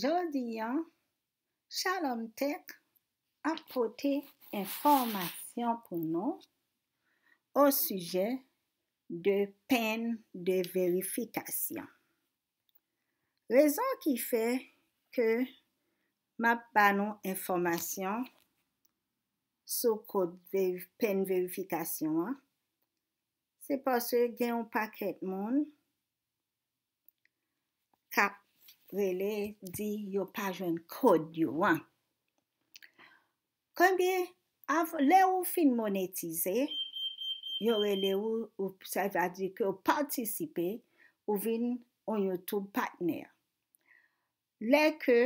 Aujourd'hui, Shalom Tech apporté information pour nous au sujet de peine de vérification. Raison qui fait que ma panneau information sous code de peine vérification, hein. c'est parce que j'ai un paquet de monde cap Vele di yo pajwen kod yo wan. Konbyen, le ou fin monetize, yo vele ou, sa va di ke o patisipe, ou vin yon YouTube partner. Le ke,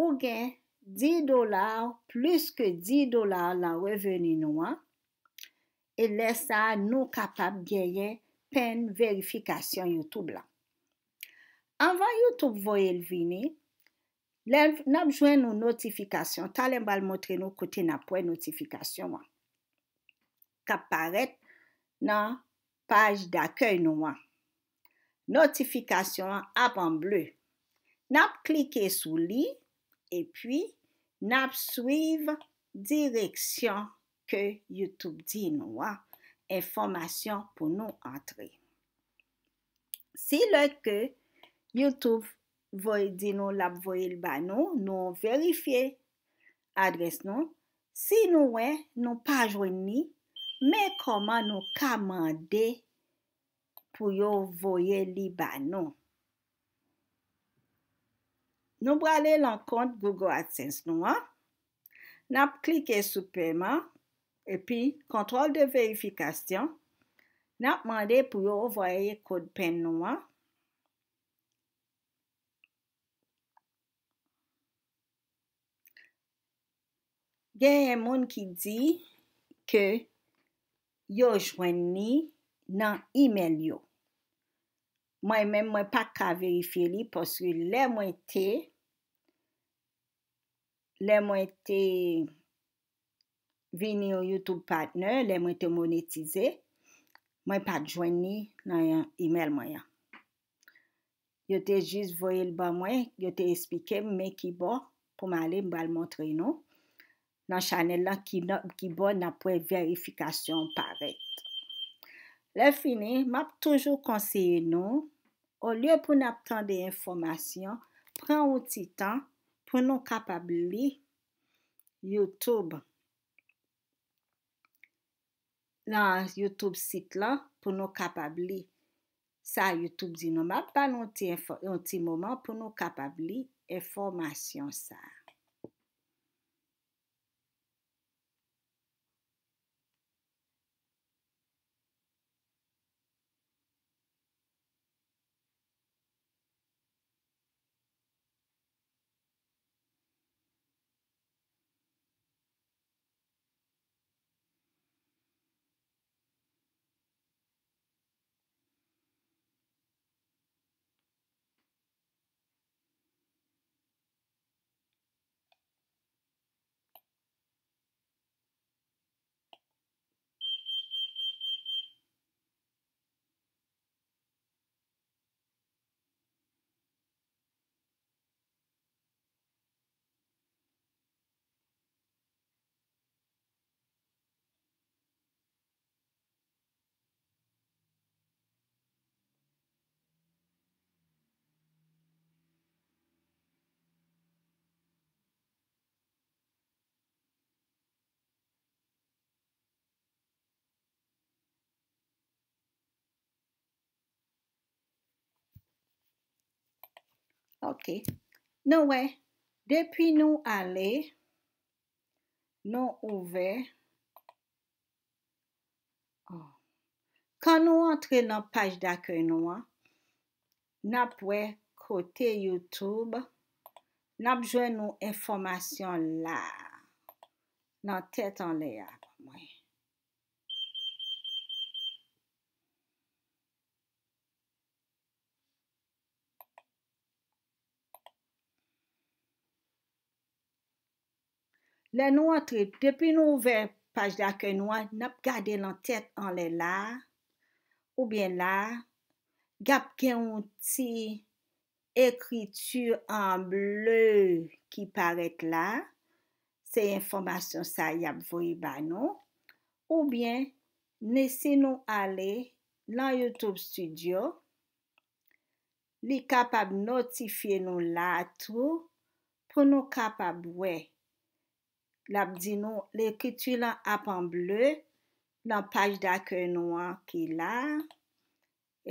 ou gen 10 dolar, plus ke 10 dolar la reveni nou an, e le sa nou kapap genye pen verifikasyon YouTube la. Anvan YouTube voyel vini, nabjwen nou notifikasyon. Talen bal motre nou kote napwe notifikasyon an. Kap paret nan paj d'akoy nou an. Notifikasyon an ap an ble. Nab klike sou li, e pi nab suiv direksyon ke YouTube di nou an. Enfomasyon pou nou antre. Si lèk ke, Youtube voye di nou lap voye li ba nou, nou verifiye adres nou. Si nou we, nou pa jwenni, me koman nou kamande pou yo voye li ba nou. Nou brale lankont Google Adsense nou a. Nap klike soupe ma, epi kontrol de verifikasyon. Nap mande pou yo voye kod pen nou a. gen yon moun ki di ke yo jwen ni nan email yo. Mwen men mwen pa ka verifi li posri le mwen te le mwen te vini yo YouTube partner le mwen te monetize mwen pa jwen ni nan yon email mwen ya. Yo te jiz voye l ba mwen yo te espike mwen ki bo pou mwen ale mwen al montre nou. nan chanel la ki bon nan pou e verifikasyon paret. Le fini, map toujou konseye nou, ou liyo pou nap tan de informasyon, pren ou ti tan pou nou kapabli YouTube. Nan YouTube sit la pou nou kapabli sa YouTube di nou. Mwen pa nou ti moman pou nou kapabli informasyon sa. Nou we, depi nou ale, nou ouve, oh, kan nou entre nan paj da ke nou, nap we kote YouTube, nap jwen nou informasyon la nan tetan le a. Le nou antre, depi nou ouve paj da ke nou an, nap gade lan tet an le la. Ou bien la, gap ken yon ti ekritu an ble ki parek la. Se yon informasyon sa yap vo yi ba nou. Ou bien, nese nou ale lan Youtube Studio, li kapab notifiye nou la tou, pou nou kapab wey. lap di nou, l'ekriti lan ap an ble, lan page da ke nou an ki la,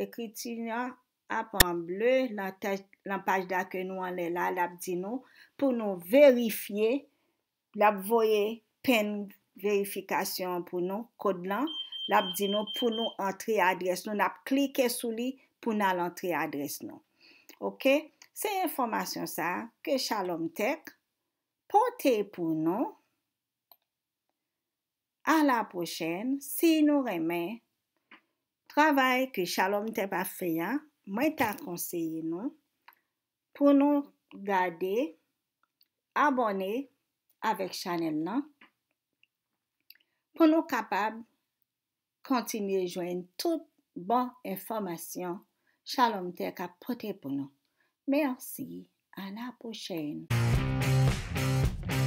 ekriti lan ap an ble, lan page da ke nou an le la, lap di nou, pou nou verifiye, lap voye pen verifikasyon pou nou, kod lan, lap di nou, pou nou entri adres nou, nap klike sou li pou nan l'entri adres nou. Ok, se yon formasyon sa, ke chalom tek, pote pou nou, A la pochene, si nou remen, travay ki shalom te pa feyan, mwen ta konseye nou, pou nou gade, abone, avek chanel nan, pou nou kapab kontinye joen tout bon informasyon, shalom te ka pote pou nou. Mersi, a la pochene. Mersi.